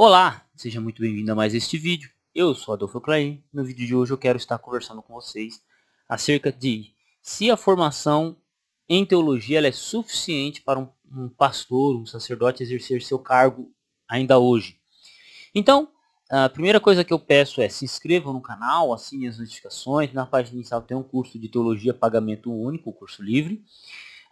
Olá, seja muito bem-vindo a mais este vídeo. Eu sou Adolfo Klein. No vídeo de hoje eu quero estar conversando com vocês acerca de se a formação em teologia é suficiente para um, um, pastor, um sacerdote exercer seu cargo ainda hoje. Então, a primeira coisa que eu peço é se inscreva no canal, assine as notificações. Na página inicial tem um curso de teologia pagamento único, curso livre.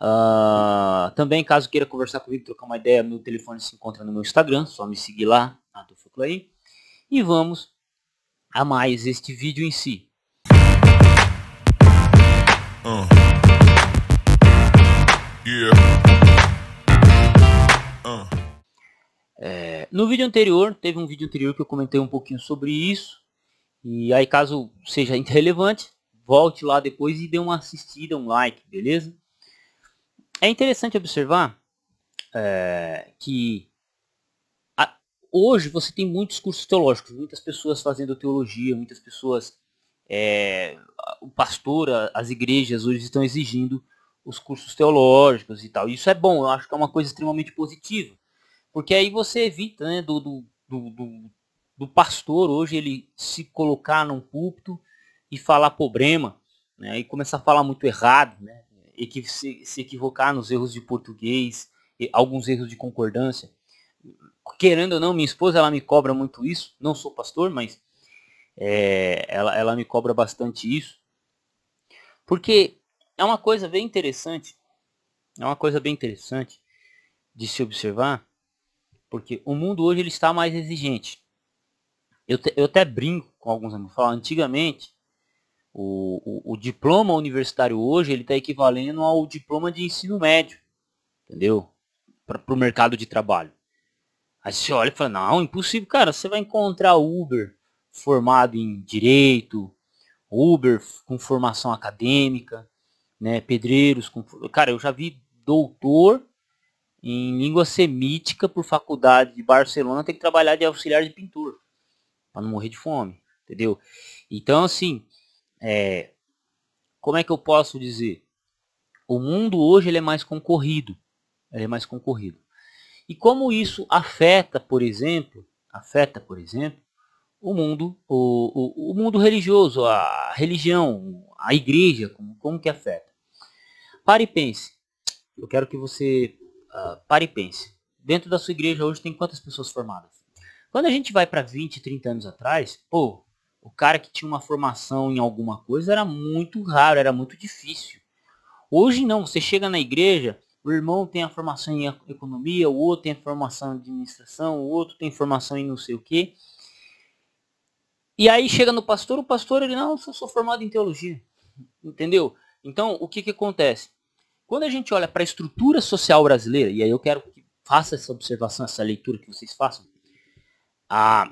Uh, também, caso queira conversar comigo, trocar uma ideia, meu telefone se encontra no meu Instagram, só me seguir lá, Atofoclaí. E vamos a mais este vídeo em si. Uh. Yeah. Uh. É, no vídeo anterior, teve um vídeo anterior que eu comentei um pouquinho sobre isso. E aí, caso seja relevante, volte lá depois e dê uma assistida, um like, beleza? É interessante observar é, que a, hoje você tem muitos cursos teológicos, muitas pessoas fazendo teologia, muitas pessoas, é, o pastor, as igrejas hoje estão exigindo os cursos teológicos e tal. Isso é bom, eu acho que é uma coisa extremamente positiva, porque aí você evita né, do, do, do, do pastor hoje ele se colocar num púlpito e falar problema né, e começar a falar muito errado, né? se, se equivocar nos erros de português, e alguns erros de concordância. Querendo ou não, minha esposa ela me cobra muito isso. Não sou pastor, mas é, ela, ela me cobra bastante isso. Porque é uma coisa bem interessante. É uma coisa bem interessante de se observar. Porque o mundo hoje ele está mais exigente. Eu, te, eu até brinco com alguns amigos. Falo, antigamente o, o, o diploma universitário hoje ele está equivalendo ao diploma de ensino médio, entendeu? Para o mercado de trabalho. Aí você olha e fala, não, impossível, cara, você vai encontrar Uber formado em direito, Uber com formação acadêmica, né, pedreiros com, cara, eu já vi doutor em língua semítica por faculdade de Barcelona tem que trabalhar de auxiliar de pintura para não morrer de fome, entendeu? Então assim, é, como é que eu posso dizer? O mundo hoje ele é mais concorrido. Ele é mais concorrido. E como isso afeta, por exemplo, afeta, por exemplo, o mundo, o, o, o mundo religioso, a religião, a igreja, como, como que afeta? Pare e pense. Eu quero que você uh, pare e pense. Dentro da sua igreja hoje tem quantas pessoas formadas? Quando a gente vai para 20, 30 anos atrás, pô, o cara que tinha uma formação em alguma coisa era muito raro, era muito difícil. Hoje não, você chega na igreja, o irmão tem a formação em economia, o outro tem a formação em administração, o outro tem formação em não sei o que. E aí chega no pastor, o pastor ele não, eu sou formado em teologia. Entendeu? Então, o que que acontece? Quando a gente olha para a estrutura social brasileira, e aí eu quero que faça essa observação, essa leitura que vocês façam, ah,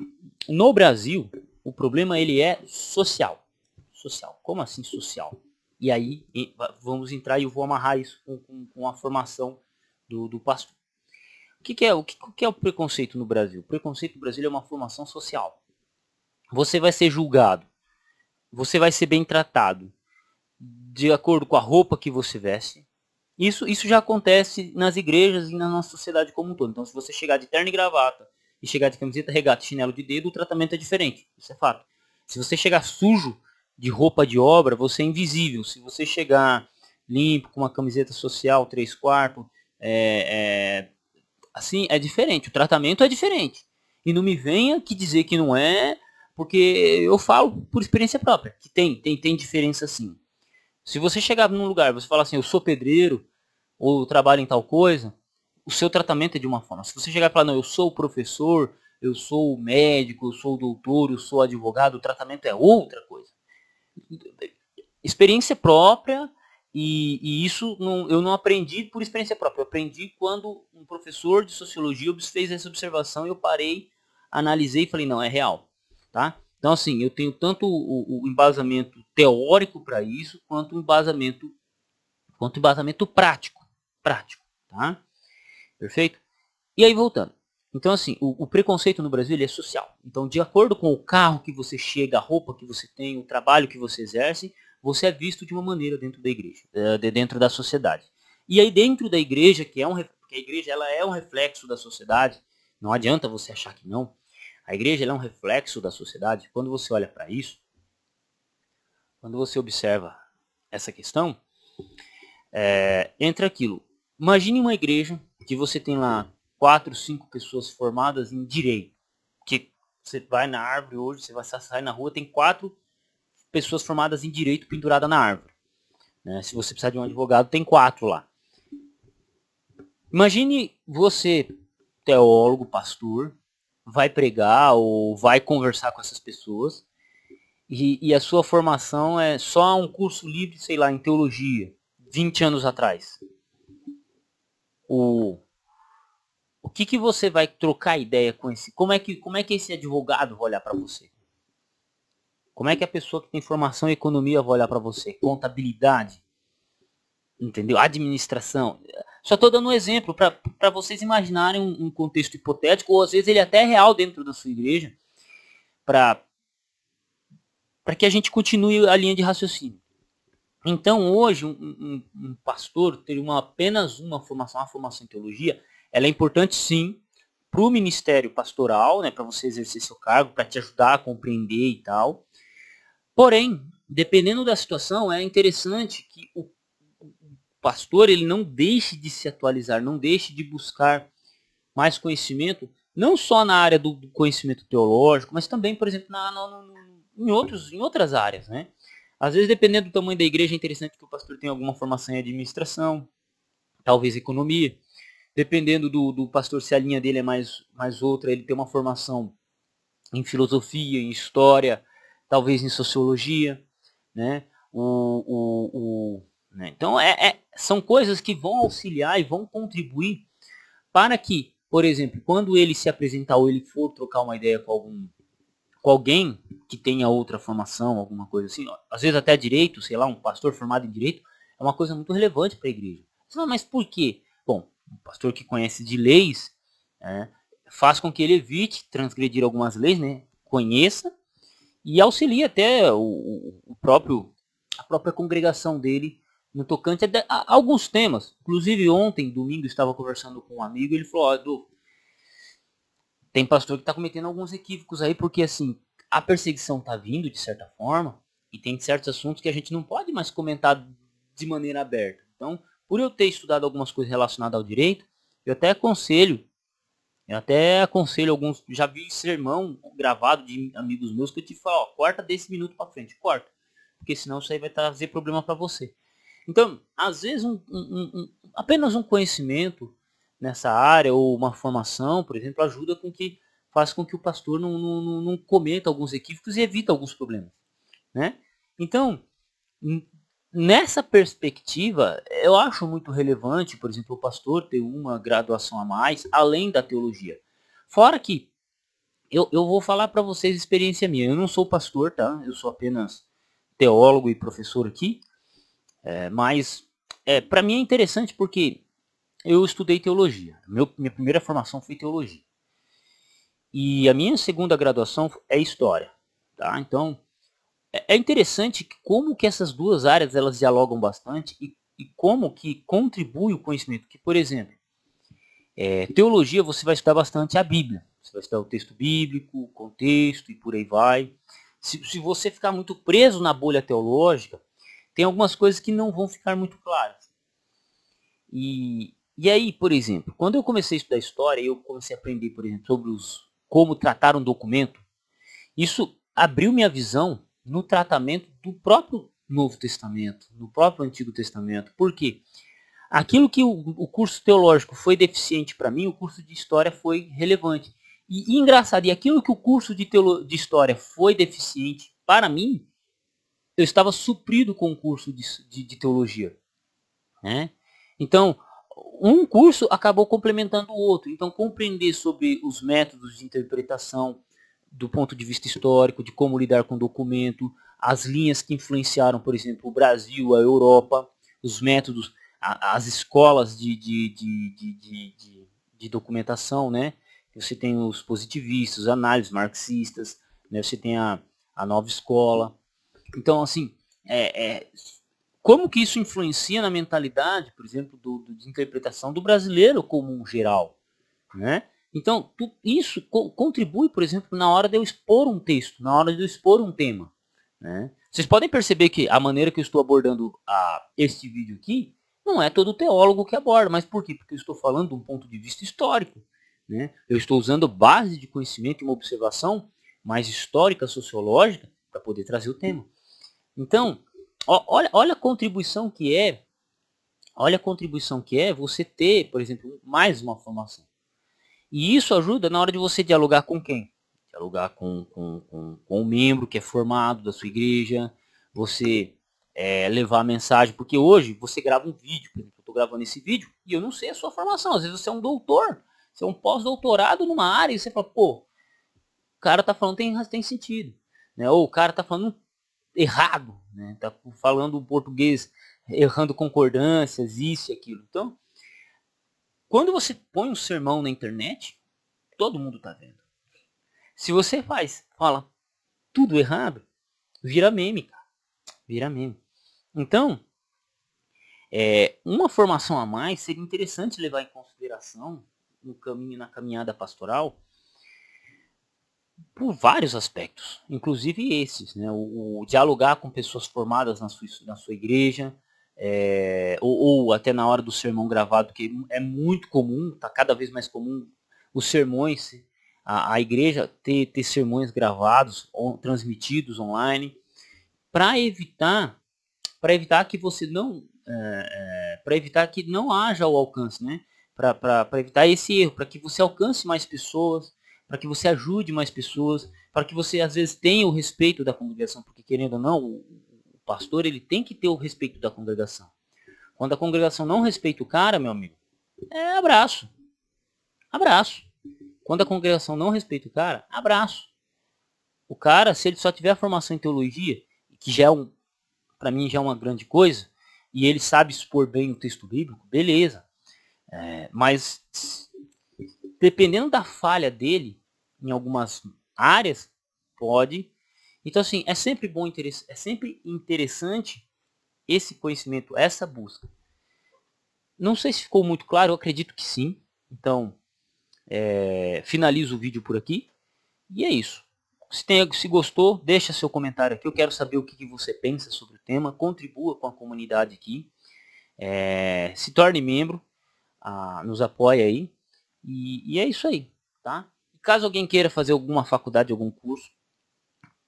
no Brasil, o problema ele é social. Social. Como assim social? E aí vamos entrar e eu vou amarrar isso com, com, com a formação do, do pastor. O que, que é o que, que, é o preconceito no Brasil? O preconceito no Brasil é uma formação social. Você vai ser julgado. Você vai ser bem tratado de acordo com a roupa que você veste. Isso, isso já acontece nas igrejas e na nossa sociedade como um todo. Então, se você chegar de terno e gravata, e chegar de camiseta, regata, chinelo de dedo, o tratamento é diferente. Isso é fato. Se você chegar sujo de roupa de obra, você é invisível. Se você chegar limpo, com uma camiseta social, três quartos, é, é, assim, é diferente. O tratamento é diferente. E não me venha que dizer que não é, porque eu falo por experiência própria, que tem, tem, tem diferença sim. Se você chegar num lugar, você fala assim, eu sou pedreiro, ou trabalho em tal coisa, o seu tratamento é de uma forma. Se você chegar e falar, não, eu sou o professor, eu sou o médico, eu sou o doutor, eu sou o advogado, o tratamento é outra coisa. Experiência própria, e, e isso não, eu não aprendi por experiência própria. Eu aprendi quando um professor de sociologia fez essa observação e eu parei, analisei e falei, não, é real. Tá? Então, assim, eu tenho tanto o, o embasamento teórico para isso, quanto o embasamento, quanto embasamento prático. Prático, tá? Perfeito? E aí voltando. Então assim, o, o preconceito no Brasil é social. Então de acordo com o carro que você chega, a roupa que você tem, o trabalho que você exerce, você é visto de uma maneira dentro da igreja, é, dentro da sociedade. E aí dentro da igreja, que é um que a igreja ela é um reflexo da sociedade, não adianta você achar que não. A igreja é um reflexo da sociedade. Quando você olha para isso, quando você observa essa questão, é, entra aquilo. Imagine uma igreja que você tem lá quatro, cinco pessoas formadas em direito. Que você vai na árvore hoje, você vai sair na rua, tem quatro pessoas formadas em direito pendurada na árvore. Né? Se você precisar de um advogado, tem quatro lá. Imagine você, teólogo, pastor, vai pregar ou vai conversar com essas pessoas e, e, a sua formação é só um curso livre, sei lá, em teologia, 20 anos atrás o o que, que você vai trocar ideia com esse? Como é que como é que esse advogado vai olhar para você? Como é que a pessoa que tem formação em economia vai olhar para você? Contabilidade, entendeu? Administração. Só estou dando um exemplo para vocês imaginarem um, um, contexto hipotético, ou às vezes ele é até é real dentro da sua igreja, para que a gente continue a linha de raciocínio. Então hoje um, um, um pastor ter uma, apenas uma formação, uma formação em teologia, ela é importante sim para o ministério pastoral, né, para você exercer seu cargo, para te ajudar a compreender e tal. Porém, dependendo da situação, é interessante que o, pastor ele não deixe de se atualizar, não deixe de buscar mais conhecimento, não só na área do, do conhecimento teológico, mas também, por exemplo, na, na, na, em, outros, em outras áreas, né? Às vezes, dependendo do tamanho da igreja, é interessante que o pastor tenha alguma formação em administração, talvez economia. Dependendo do, do pastor, se a linha dele é mais, mais outra, ele tem uma formação em filosofia, em história, talvez em sociologia, né? O, o, o, né? Então, é, é, são coisas que vão auxiliar e vão contribuir para que, por exemplo, quando ele se apresentar ou ele for trocar uma ideia com algum com alguém que tenha outra formação, alguma coisa assim, às vezes até direito, sei lá, um pastor formado em direito, é uma coisa muito relevante para a igreja. Fala, mas por quê? Bom, um pastor que conhece de leis né, faz com que ele evite transgredir algumas leis, né? conheça e auxilie até o, o próprio a própria congregação dele no tocante a, alguns temas. Inclusive ontem, domingo, estava conversando com um amigo, ele falou, ó, oh, tem pastor que está cometendo alguns equívocos aí, porque assim, a perseguição está vindo de certa forma, e tem certos assuntos que a gente não pode mais comentar de maneira aberta. Então, por eu ter estudado algumas coisas relacionadas ao direito, eu até aconselho, eu até aconselho alguns, já vi sermão gravado de amigos meus que eu te falo, ó, corta desse minuto para frente, corta, porque senão isso aí vai trazer problema para você. Então, às vezes, um, um, um, apenas um conhecimento nessa área ou uma formação, por exemplo, ajuda com que faz com que o pastor não, não, não cometa alguns equívocos e evita alguns problemas, né? Então, nessa perspectiva, eu acho muito relevante, por exemplo, o pastor ter uma graduação a mais, além da teologia. Fora que, eu, eu vou falar para vocês experiência minha. Eu não sou pastor, tá? Eu sou apenas teólogo e professor aqui. É, mas, é, para mim é interessante porque eu estudei teologia. Meu, minha primeira formação foi teologia. E a minha segunda graduação é história. Tá? Então, é, é interessante como que essas duas áreas elas dialogam bastante e, e como que contribui o conhecimento. Que, por exemplo, é, teologia você vai estudar bastante a Bíblia. Você vai estudar o texto bíblico, o contexto e por aí vai. Se, se você ficar muito preso na bolha teológica, tem algumas coisas que não vão ficar muito claras. E, e aí, por exemplo, quando eu comecei a estudar história, eu comecei a aprender, por exemplo, sobre os como tratar um documento. Isso abriu minha visão no tratamento do próprio Novo Testamento, no próprio Antigo Testamento. Por quê? Aquilo que o, o curso teológico foi deficiente para mim, o curso de história foi relevante. E, e engraçado, e aquilo que o curso de, teolo, de história foi deficiente para mim, eu estava suprido com o curso de, de, de teologia. Né? Então, um curso acabou complementando o outro. Então, compreender sobre os métodos de interpretação do ponto de vista histórico, de como lidar com o documento, as linhas que influenciaram, por exemplo, o Brasil, a Europa, os métodos, a, as escolas de, de, de, de, documentação, né? Você tem os positivistas, análises marxistas, né? você tem a, a nova escola. Então, assim, é, é como que isso influencia na mentalidade, por exemplo, do, do de interpretação do brasileiro como um geral, né? Então, tu, isso co contribui, por exemplo, na hora de eu expor um texto, na hora de eu expor um tema, né? Vocês podem perceber que a maneira que eu estou abordando a, este vídeo aqui não é todo teólogo que aborda, mas por quê? Porque eu estou falando de um ponto de vista histórico, né? Eu estou usando base de conhecimento e uma observação mais histórica, sociológica, para poder trazer o tema. Então, Olha, olha a contribuição que é, olha a contribuição que é você ter, por exemplo, mais uma formação. E isso ajuda na hora de você dialogar com quem? Dialogar com, com, com, com um membro que é formado da sua igreja, você é, levar a mensagem, porque hoje você grava um vídeo, por exemplo, eu estou gravando esse vídeo e eu não sei a sua formação, às vezes você é um doutor, você é um pós-doutorado numa área e você fala, pô, o cara tá falando tem, tem sentido, né? ou o cara tá falando errado, né? Tá falando o português errando concordâncias, isso e aquilo. Então, quando você põe um sermão na internet, todo mundo tá vendo. Se você faz, fala tudo errado, vira meme, cara. Vira meme. Então, é, uma formação a mais seria interessante levar em consideração no caminho na caminhada pastoral por vários aspectos, inclusive esses, né? o, o dialogar com pessoas formadas na sua, na sua igreja, é, ou, ou, até na hora do sermão gravado, que é muito comum, está cada vez mais comum os sermões, a, a igreja ter, ter sermões gravados, ou transmitidos online, para evitar para evitar que você não é, eh, eh, para evitar que não haja o alcance, né? Para evitar esse erro, para que você alcance mais pessoas, para que você ajude mais pessoas, para que você às vezes tenha o respeito da congregação, porque querendo ou não, o, pastor ele tem que ter o respeito da congregação. Quando a congregação não respeita o cara, meu amigo, é abraço. Abraço. Quando a congregação não respeita o cara, abraço. O cara, se ele só tiver formação em teologia, que já é um, para mim já é uma grande coisa, e ele sabe expor bem o texto bíblico, beleza. É, mas dependendo da falha dele, em algumas áreas? Pode. Então assim, é sempre bom é sempre interessante esse conhecimento, essa busca. Não sei se ficou muito claro, eu acredito que sim. Então, é, finalizo o vídeo por aqui. E é isso. Se, tem, se gostou, deixa seu comentário aqui. Eu quero saber o que, que você pensa sobre o tema. Contribua com a comunidade aqui. É, se torne membro. Ah, nos apoie aí. E, e é isso aí. Tá? caso alguém queira fazer alguma faculdade, algum curso,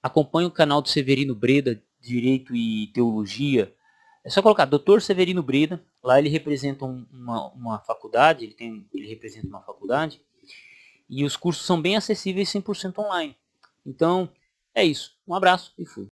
acompanhe o canal do Severino Breda, Direito e Teologia. É só colocar Dr. Severino Breda, lá ele representa uma, uma faculdade, ele, tem, ele representa uma faculdade, e os cursos são bem acessíveis 100% online. Então, é isso. Um abraço e fui.